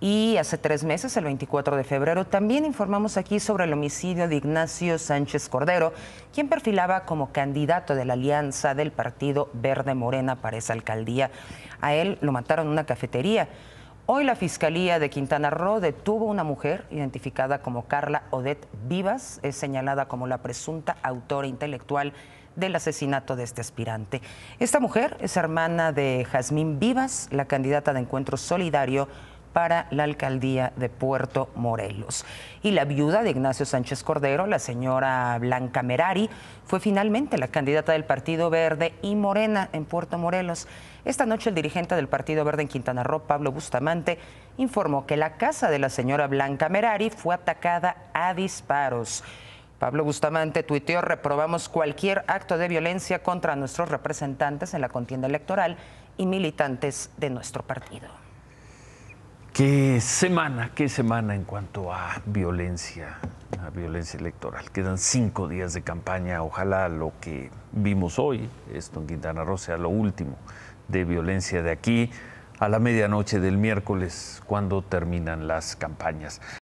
Y hace tres meses, el 24 de febrero, también informamos aquí sobre el homicidio de Ignacio Sánchez Cordero, quien perfilaba como candidato de la alianza del Partido Verde Morena para esa alcaldía. A él lo mataron en una cafetería. Hoy la Fiscalía de Quintana Roo detuvo a una mujer identificada como Carla Odette Vivas, es señalada como la presunta autora intelectual del asesinato de este aspirante. Esta mujer es hermana de Jazmín Vivas, la candidata de Encuentro Solidario para la alcaldía de Puerto Morelos. Y la viuda de Ignacio Sánchez Cordero, la señora Blanca Merari, fue finalmente la candidata del Partido Verde y Morena en Puerto Morelos. Esta noche el dirigente del Partido Verde en Quintana Roo, Pablo Bustamante, informó que la casa de la señora Blanca Merari fue atacada a disparos. Pablo Bustamante tuiteó, reprobamos cualquier acto de violencia contra nuestros representantes en la contienda electoral y militantes de nuestro partido. Qué semana, qué semana en cuanto a violencia, a violencia electoral. Quedan cinco días de campaña. Ojalá lo que vimos hoy, esto en Quintana Roo, sea lo último de violencia de aquí a la medianoche del miércoles, cuando terminan las campañas.